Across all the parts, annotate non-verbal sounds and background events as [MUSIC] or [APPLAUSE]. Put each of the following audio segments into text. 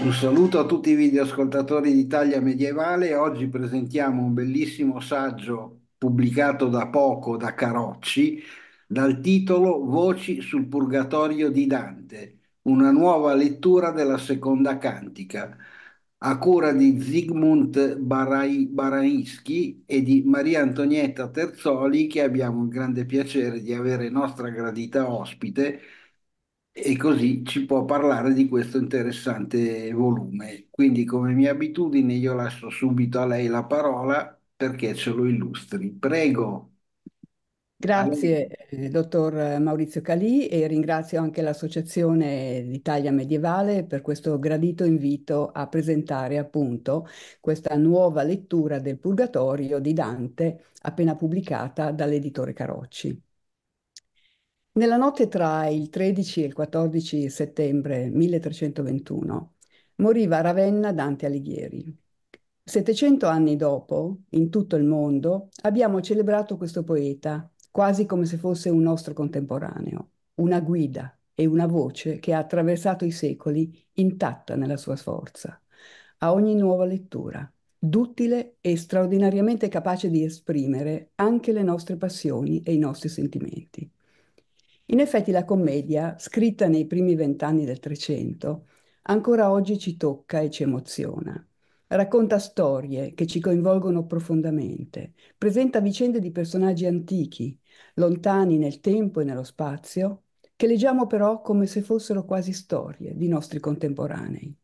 Un saluto a tutti i videoascoltatori d'Italia medievale. Oggi presentiamo un bellissimo saggio pubblicato da poco da Carocci dal titolo Voci sul Purgatorio di Dante, una nuova lettura della seconda cantica a cura di Zygmunt Barai, e di Maria Antonietta Terzoli, che abbiamo il grande piacere di avere nostra gradita ospite e così ci può parlare di questo interessante volume. Quindi, come mia abitudine, io lascio subito a lei la parola perché ce lo illustri. Prego. Grazie eh, dottor Maurizio Calì e ringrazio anche l'Associazione d'Italia Medievale per questo gradito invito a presentare appunto questa nuova lettura del Purgatorio di Dante appena pubblicata dall'editore Carocci. Nella notte tra il 13 e il 14 settembre 1321 moriva a Ravenna Dante Alighieri. 700 anni dopo, in tutto il mondo, abbiamo celebrato questo poeta quasi come se fosse un nostro contemporaneo, una guida e una voce che ha attraversato i secoli intatta nella sua forza, a ogni nuova lettura, duttile e straordinariamente capace di esprimere anche le nostre passioni e i nostri sentimenti. In effetti la commedia, scritta nei primi vent'anni del Trecento, ancora oggi ci tocca e ci emoziona. Racconta storie che ci coinvolgono profondamente, presenta vicende di personaggi antichi, lontani nel tempo e nello spazio, che leggiamo però come se fossero quasi storie di nostri contemporanei.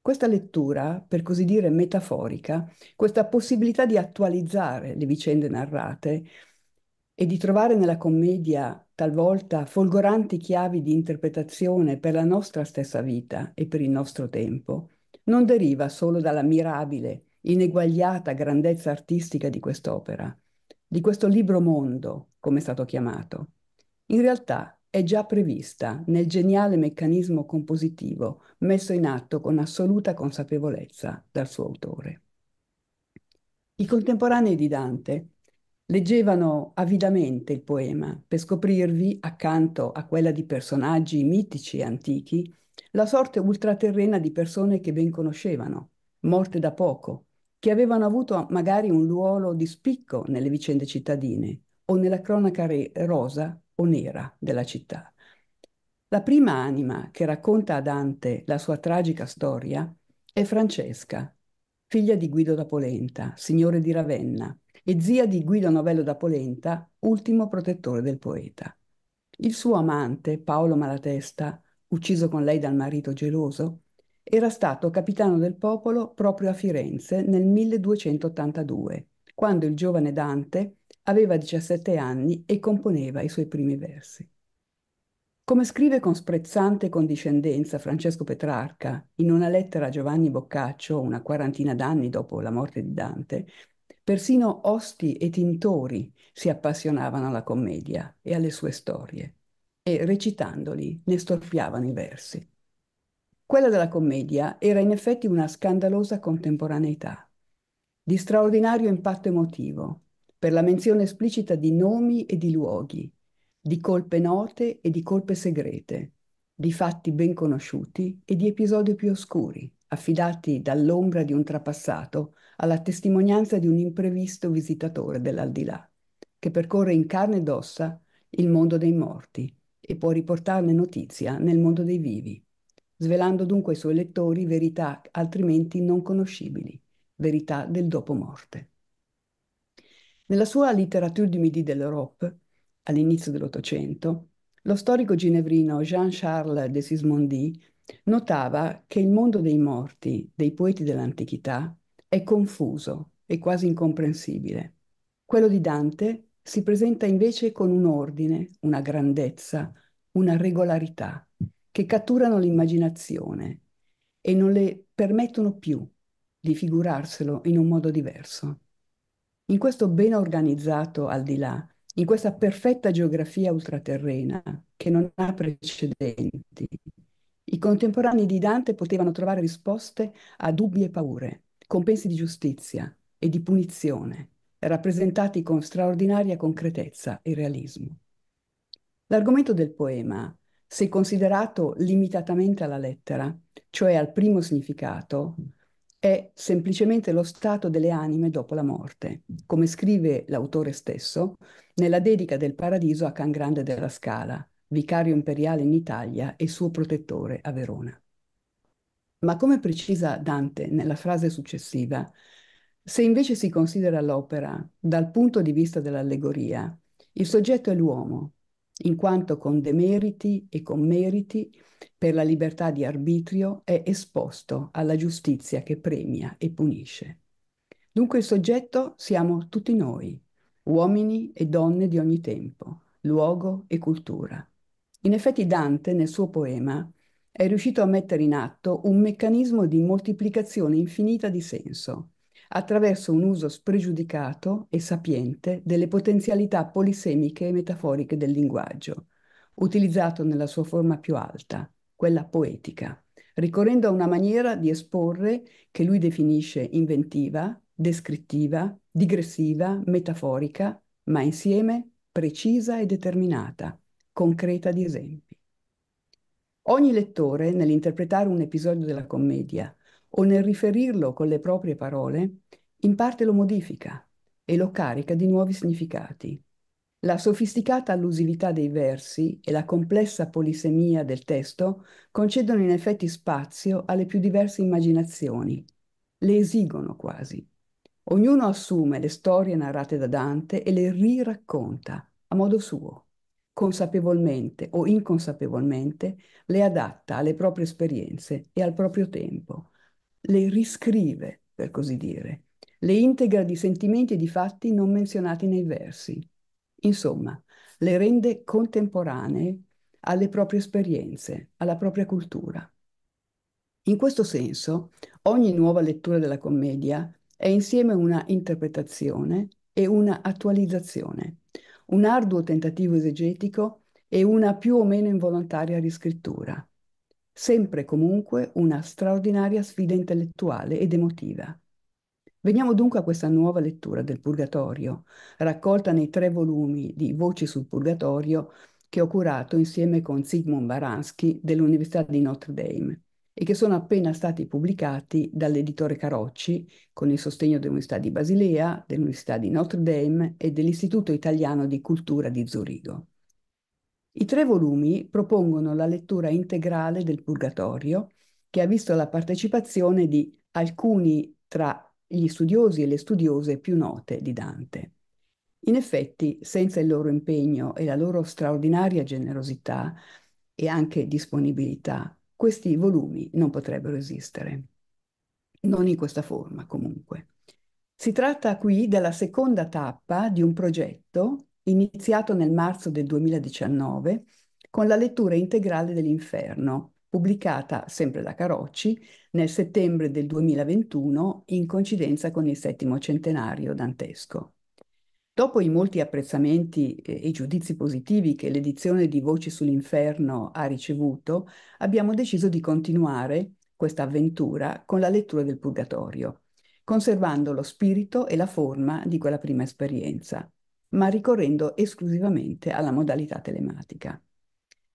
Questa lettura, per così dire metaforica, questa possibilità di attualizzare le vicende narrate e di trovare nella commedia talvolta folgoranti chiavi di interpretazione per la nostra stessa vita e per il nostro tempo, non deriva solo dalla mirabile, ineguagliata grandezza artistica di quest'opera, di questo libro mondo, come è stato chiamato. In realtà è già prevista nel geniale meccanismo compositivo messo in atto con assoluta consapevolezza dal suo autore. I contemporanei di Dante leggevano avidamente il poema per scoprirvi, accanto a quella di personaggi mitici e antichi, la sorte ultraterrena di persone che ben conoscevano, morte da poco, che avevano avuto magari un ruolo di spicco nelle vicende cittadine o nella cronaca rosa o nera della città. La prima anima che racconta a Dante la sua tragica storia è Francesca, figlia di Guido da Polenta, signore di Ravenna, e zia di Guido Novello da Polenta, ultimo protettore del poeta. Il suo amante, Paolo Malatesta, ucciso con lei dal marito geloso, era stato capitano del popolo proprio a Firenze nel 1282, quando il giovane Dante aveva 17 anni e componeva i suoi primi versi. Come scrive con sprezzante condiscendenza Francesco Petrarca in una lettera a Giovanni Boccaccio una quarantina d'anni dopo la morte di Dante, persino osti e tintori si appassionavano alla commedia e alle sue storie e recitandoli ne storpiavano i versi. Quella della commedia era in effetti una scandalosa contemporaneità, di straordinario impatto emotivo, per la menzione esplicita di nomi e di luoghi, di colpe note e di colpe segrete, di fatti ben conosciuti e di episodi più oscuri, affidati dall'ombra di un trapassato alla testimonianza di un imprevisto visitatore dell'aldilà, che percorre in carne ed ossa il mondo dei morti e può riportarne notizia nel mondo dei vivi, svelando dunque ai suoi lettori verità altrimenti non conoscibili, verità del dopo morte. Nella sua Littérature du Midi de l'Europe, all'inizio dell'Ottocento, lo storico ginevrino Jean-Charles de Sismondi notava che il mondo dei morti, dei poeti dell'antichità, è confuso e quasi incomprensibile. Quello di Dante si presenta invece con un ordine, una grandezza, una regolarità, che catturano l'immaginazione e non le permettono più di figurarselo in un modo diverso. In questo ben organizzato al di là, in questa perfetta geografia ultraterrena che non ha precedenti, i contemporanei di Dante potevano trovare risposte a dubbi e paure, compensi di giustizia e di punizione, rappresentati con straordinaria concretezza e realismo. L'argomento del poema, se considerato limitatamente alla lettera, cioè al primo significato, è semplicemente lo stato delle anime dopo la morte, come scrive l'autore stesso nella dedica del Paradiso a Can Grande della Scala, vicario imperiale in Italia e suo protettore a Verona. Ma come precisa Dante nella frase successiva, se invece si considera l'opera dal punto di vista dell'allegoria, il soggetto è l'uomo, in quanto con demeriti e con meriti per la libertà di arbitrio è esposto alla giustizia che premia e punisce. Dunque il soggetto siamo tutti noi, uomini e donne di ogni tempo, luogo e cultura. In effetti Dante nel suo poema è riuscito a mettere in atto un meccanismo di moltiplicazione infinita di senso, attraverso un uso spregiudicato e sapiente delle potenzialità polisemiche e metaforiche del linguaggio, utilizzato nella sua forma più alta, quella poetica, ricorrendo a una maniera di esporre che lui definisce inventiva, descrittiva, digressiva, metaforica, ma insieme precisa e determinata, concreta di esempi. Ogni lettore, nell'interpretare un episodio della commedia, o nel riferirlo con le proprie parole, in parte lo modifica e lo carica di nuovi significati. La sofisticata allusività dei versi e la complessa polisemia del testo concedono in effetti spazio alle più diverse immaginazioni, le esigono quasi. Ognuno assume le storie narrate da Dante e le riracconta a modo suo, consapevolmente o inconsapevolmente le adatta alle proprie esperienze e al proprio tempo, le riscrive, per così dire, le integra di sentimenti e di fatti non menzionati nei versi. Insomma, le rende contemporanee alle proprie esperienze, alla propria cultura. In questo senso, ogni nuova lettura della commedia è insieme una interpretazione e una attualizzazione, un arduo tentativo esegetico e una più o meno involontaria riscrittura sempre e comunque una straordinaria sfida intellettuale ed emotiva. Veniamo dunque a questa nuova lettura del Purgatorio, raccolta nei tre volumi di Voci sul Purgatorio che ho curato insieme con Sigmund Baranski dell'Università di Notre Dame e che sono appena stati pubblicati dall'editore Carocci con il sostegno dell'Università di Basilea, dell'Università di Notre Dame e dell'Istituto Italiano di Cultura di Zurigo. I tre volumi propongono la lettura integrale del Purgatorio, che ha visto la partecipazione di alcuni tra gli studiosi e le studiose più note di Dante. In effetti, senza il loro impegno e la loro straordinaria generosità e anche disponibilità, questi volumi non potrebbero esistere. Non in questa forma, comunque. Si tratta qui della seconda tappa di un progetto iniziato nel marzo del 2019 con la lettura integrale dell'Inferno, pubblicata sempre da Carocci nel settembre del 2021 in coincidenza con il settimo centenario dantesco. Dopo i molti apprezzamenti eh, e giudizi positivi che l'edizione di Voci sull'Inferno ha ricevuto, abbiamo deciso di continuare questa avventura con la lettura del Purgatorio, conservando lo spirito e la forma di quella prima esperienza ma ricorrendo esclusivamente alla modalità telematica.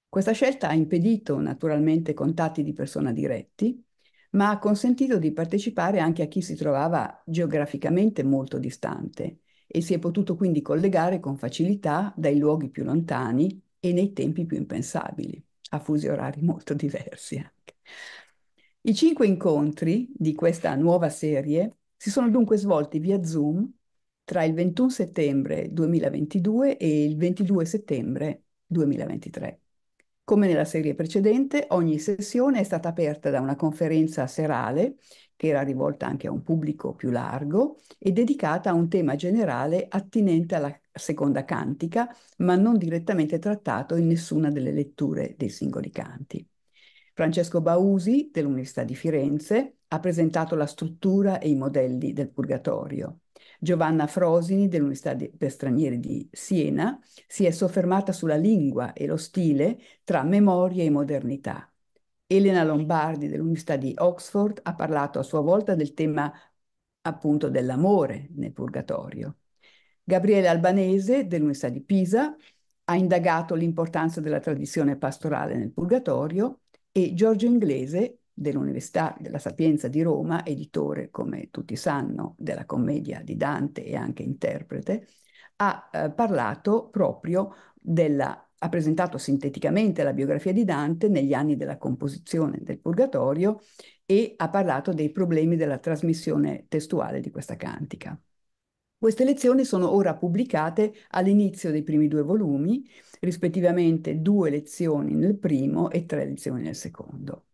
Questa scelta ha impedito naturalmente contatti di persona diretti, ma ha consentito di partecipare anche a chi si trovava geograficamente molto distante e si è potuto quindi collegare con facilità dai luoghi più lontani e nei tempi più impensabili, a fusi orari molto diversi anche. I cinque incontri di questa nuova serie si sono dunque svolti via Zoom tra il 21 settembre 2022 e il 22 settembre 2023. Come nella serie precedente, ogni sessione è stata aperta da una conferenza serale, che era rivolta anche a un pubblico più largo, e dedicata a un tema generale attinente alla seconda cantica, ma non direttamente trattato in nessuna delle letture dei singoli canti. Francesco Bausi, dell'Università di Firenze, ha presentato la struttura e i modelli del Purgatorio. Giovanna Frosini dell'Università per Stranieri di Siena si è soffermata sulla lingua e lo stile tra memoria e modernità. Elena Lombardi dell'Università di Oxford ha parlato a sua volta del tema appunto dell'amore nel purgatorio. Gabriele Albanese dell'Università di Pisa ha indagato l'importanza della tradizione pastorale nel purgatorio e Giorgio Inglese dell'Università della Sapienza di Roma, editore, come tutti sanno, della commedia di Dante e anche interprete, ha eh, parlato proprio della ha presentato sinteticamente la biografia di Dante negli anni della composizione del Purgatorio e ha parlato dei problemi della trasmissione testuale di questa cantica. Queste lezioni sono ora pubblicate all'inizio dei primi due volumi, rispettivamente due lezioni nel primo e tre lezioni nel secondo.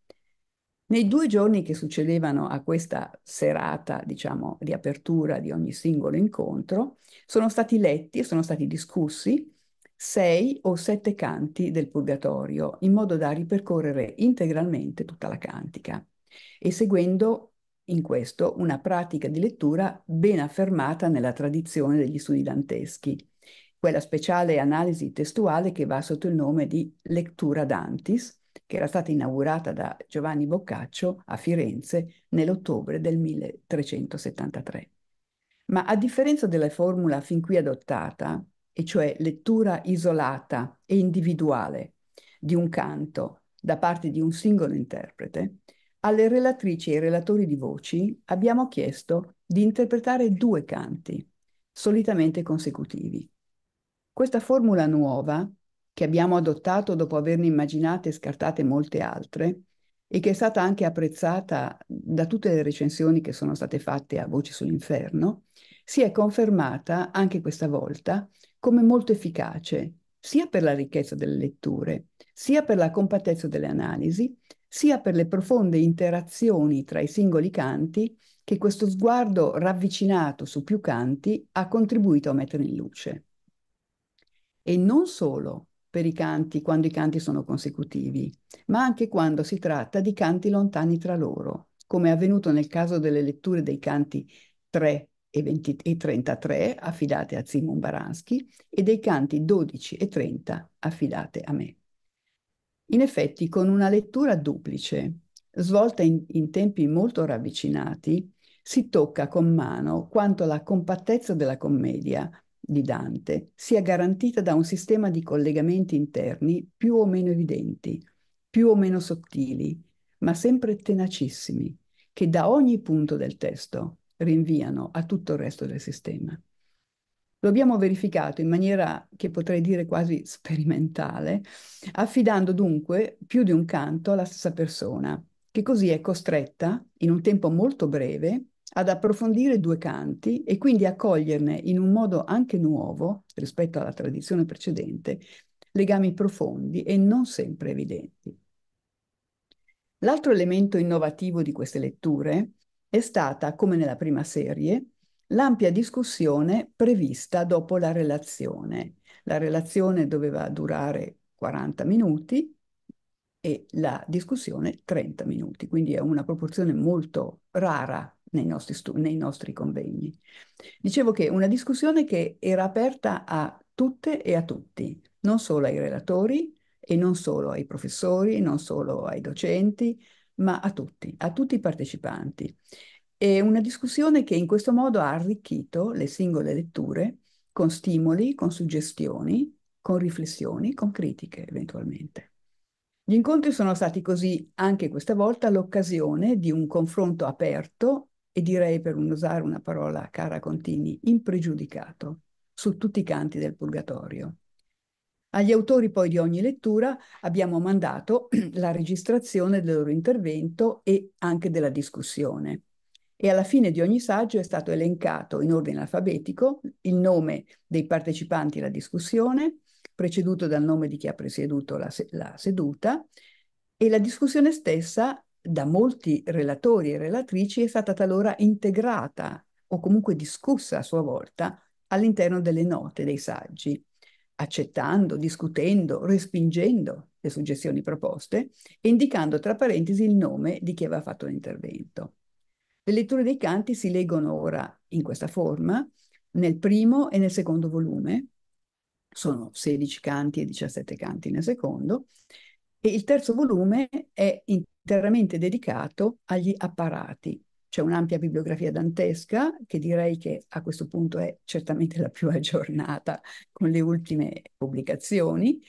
Nei due giorni che succedevano a questa serata, diciamo, di apertura di ogni singolo incontro, sono stati letti e sono stati discussi sei o sette canti del Purgatorio, in modo da ripercorrere integralmente tutta la cantica e seguendo in questo una pratica di lettura ben affermata nella tradizione degli studi danteschi, quella speciale analisi testuale che va sotto il nome di lettura dantis, che era stata inaugurata da Giovanni Boccaccio a Firenze nell'ottobre del 1373. Ma a differenza della formula fin qui adottata, e cioè lettura isolata e individuale di un canto da parte di un singolo interprete, alle relatrici e ai relatori di voci abbiamo chiesto di interpretare due canti, solitamente consecutivi. Questa formula nuova che abbiamo adottato dopo averne immaginate e scartate molte altre e che è stata anche apprezzata da tutte le recensioni che sono state fatte a Voci sull'Inferno, si è confermata anche questa volta come molto efficace, sia per la ricchezza delle letture, sia per la compattezza delle analisi, sia per le profonde interazioni tra i singoli canti che questo sguardo ravvicinato su più canti ha contribuito a mettere in luce. E non solo, per i canti quando i canti sono consecutivi, ma anche quando si tratta di canti lontani tra loro, come è avvenuto nel caso delle letture dei canti 3 e, 20, e 33 affidate a Zimon Baranski e dei canti 12 e 30 affidate a me. In effetti, con una lettura duplice, svolta in, in tempi molto ravvicinati, si tocca con mano quanto la compattezza della commedia di Dante sia garantita da un sistema di collegamenti interni più o meno evidenti, più o meno sottili, ma sempre tenacissimi, che da ogni punto del testo rinviano a tutto il resto del sistema. Lo abbiamo verificato in maniera che potrei dire quasi sperimentale, affidando dunque più di un canto alla stessa persona, che così è costretta, in un tempo molto breve, ad approfondire due canti e quindi a coglierne in un modo anche nuovo rispetto alla tradizione precedente legami profondi e non sempre evidenti. L'altro elemento innovativo di queste letture è stata, come nella prima serie, l'ampia discussione prevista dopo la relazione. La relazione doveva durare 40 minuti e la discussione 30 minuti, quindi è una proporzione molto rara nei nostri, nei nostri convegni. Dicevo che una discussione che era aperta a tutte e a tutti, non solo ai relatori e non solo ai professori, non solo ai docenti, ma a tutti, a tutti i partecipanti. È una discussione che in questo modo ha arricchito le singole letture con stimoli, con suggestioni, con riflessioni, con critiche eventualmente. Gli incontri sono stati così anche questa volta l'occasione di un confronto aperto e direi, per non usare una parola cara Contini, impregiudicato su tutti i canti del Purgatorio. Agli autori poi di ogni lettura abbiamo mandato [CLEARS THROAT] la registrazione del loro intervento e anche della discussione. E alla fine di ogni saggio è stato elencato in ordine alfabetico il nome dei partecipanti alla discussione, preceduto dal nome di chi ha presieduto la, se la seduta, e la discussione stessa da molti relatori e relatrici è stata talora integrata o comunque discussa a sua volta all'interno delle note dei saggi, accettando, discutendo, respingendo le suggestioni proposte e indicando tra parentesi il nome di chi aveva fatto l'intervento. Le letture dei canti si leggono ora in questa forma nel primo e nel secondo volume, sono 16 canti e 17 canti nel secondo, e il terzo volume è interamente dedicato agli apparati. C'è un'ampia bibliografia dantesca che direi che a questo punto è certamente la più [LAUGHS] aggiornata con le ultime pubblicazioni.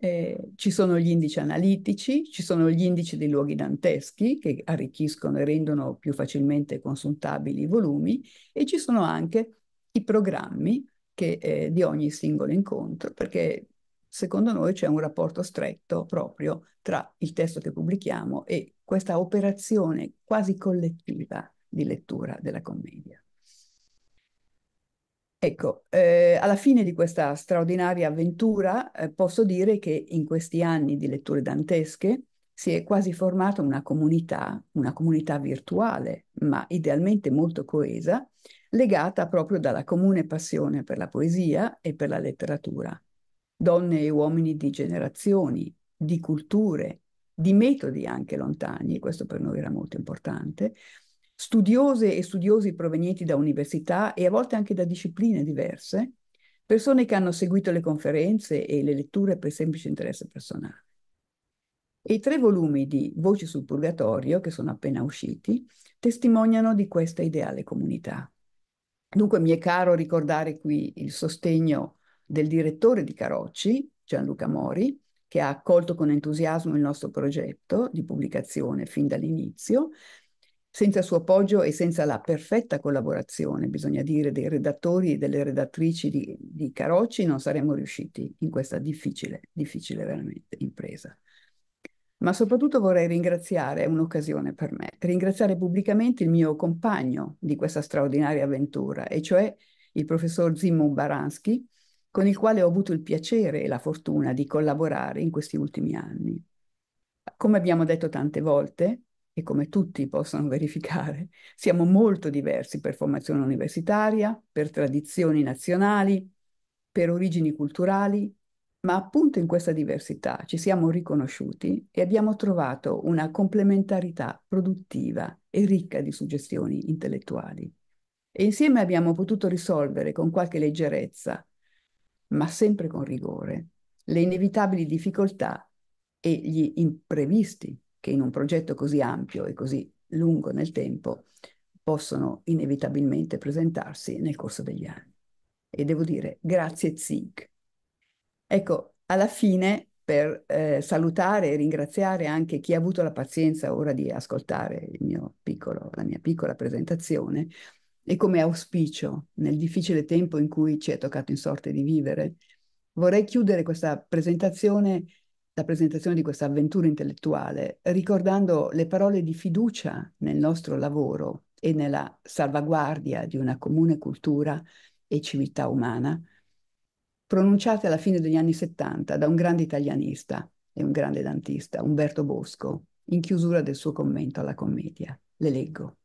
Eh, ci sono gli indici analitici, ci sono gli indici dei luoghi danteschi che arricchiscono e rendono più facilmente consultabili i volumi e ci sono anche i programmi che, eh, di ogni singolo incontro, perché secondo noi c'è un rapporto stretto proprio tra il testo che pubblichiamo e questa operazione quasi collettiva di lettura della commedia. Ecco, eh, alla fine di questa straordinaria avventura eh, posso dire che in questi anni di letture dantesche si è quasi formata una comunità, una comunità virtuale, ma idealmente molto coesa, legata proprio dalla comune passione per la poesia e per la letteratura donne e uomini di generazioni, di culture, di metodi anche lontani, e questo per noi era molto importante, studiose e studiosi provenienti da università e a volte anche da discipline diverse, persone che hanno seguito le conferenze e le letture per semplice interesse personale. E i tre volumi di Voci sul Purgatorio, che sono appena usciti, testimoniano di questa ideale comunità. Dunque mi è caro ricordare qui il sostegno del direttore di Carocci, Gianluca Mori, che ha accolto con entusiasmo il nostro progetto di pubblicazione fin dall'inizio. Senza il suo appoggio e senza la perfetta collaborazione, bisogna dire, dei redattori e delle redattrici di, di Carocci, non saremmo riusciti in questa difficile, difficile veramente impresa. Ma soprattutto vorrei ringraziare, è un'occasione per me, ringraziare pubblicamente il mio compagno di questa straordinaria avventura, e cioè il professor Zimmo Baranski, con il quale ho avuto il piacere e la fortuna di collaborare in questi ultimi anni. Come abbiamo detto tante volte, e come tutti possono [LAUGHS] verificare, siamo molto diversi per formazione universitaria, per tradizioni nazionali, per origini culturali, ma appunto in questa diversità ci siamo riconosciuti e abbiamo trovato una complementarità produttiva e ricca di suggestioni intellettuali. E insieme abbiamo potuto risolvere con qualche leggerezza ma sempre con rigore, le inevitabili difficoltà e gli imprevisti che in un progetto così ampio e così lungo nel tempo possono inevitabilmente presentarsi nel corso degli anni. E devo dire grazie Zink. Ecco, alla fine per eh, salutare e ringraziare anche chi ha avuto la pazienza ora di ascoltare piccolo, la mia piccola presentazione, e come auspicio nel difficile tempo in cui ci è toccato in sorte di vivere, vorrei chiudere questa presentazione, la presentazione di questa avventura intellettuale, ricordando le parole di fiducia nel nostro lavoro e nella salvaguardia di una comune cultura e civiltà umana, pronunciate alla fine degli anni 70 da un grande italianista e un grande dantista, Umberto Bosco, in chiusura del suo commento alla commedia. Le leggo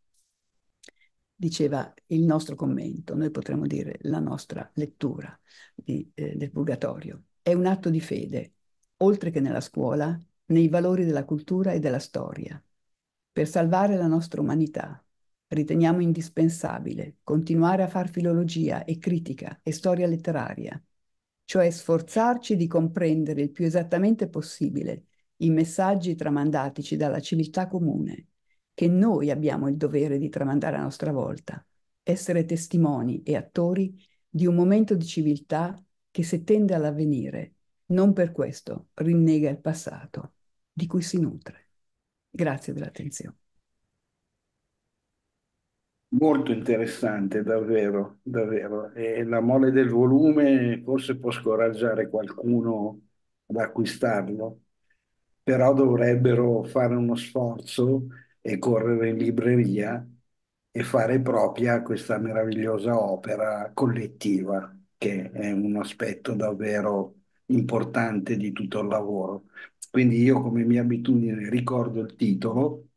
diceva il nostro commento, noi potremmo dire la nostra lettura di, eh, del Purgatorio. È un atto di fede, oltre che nella scuola, nei valori della cultura e della storia. Per salvare la nostra umanità riteniamo indispensabile continuare a far filologia e critica e storia letteraria, cioè sforzarci di comprendere il più esattamente possibile i messaggi tramandatici dalla civiltà comune che noi abbiamo il dovere di tramandare a nostra volta, essere testimoni e attori di un momento di civiltà che se tende all'avvenire, non per questo rinnega il passato di cui si nutre. Grazie dell'attenzione. Molto interessante, davvero, davvero. E la mole del volume forse può scoraggiare qualcuno ad acquistarlo, però dovrebbero fare uno sforzo e correre in libreria e fare propria questa meravigliosa opera collettiva, che è un aspetto davvero importante di tutto il lavoro. Quindi io come mia abitudine ricordo il titolo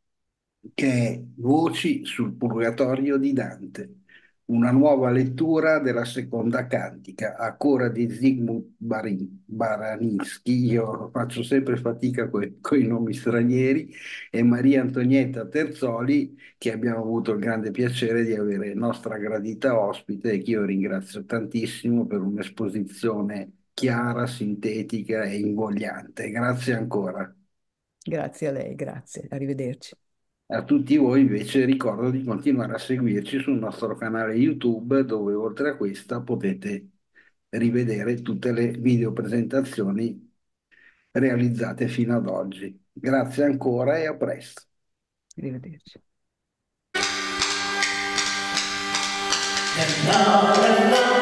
che è Voci sul purgatorio di Dante una nuova lettura della seconda cantica a cura di Zygmunt Baraninsky, io faccio sempre fatica con i nomi stranieri, e Maria Antonietta Terzoli, che abbiamo avuto il grande piacere di avere nostra gradita ospite e che io ringrazio tantissimo per un'esposizione chiara, sintetica e invogliante. Grazie ancora. Grazie a lei, grazie, arrivederci. A tutti voi invece ricordo di continuare a seguirci sul nostro canale YouTube dove oltre a questa potete rivedere tutte le video presentazioni realizzate fino ad oggi. Grazie ancora e a presto. Arrivederci. And now, and now.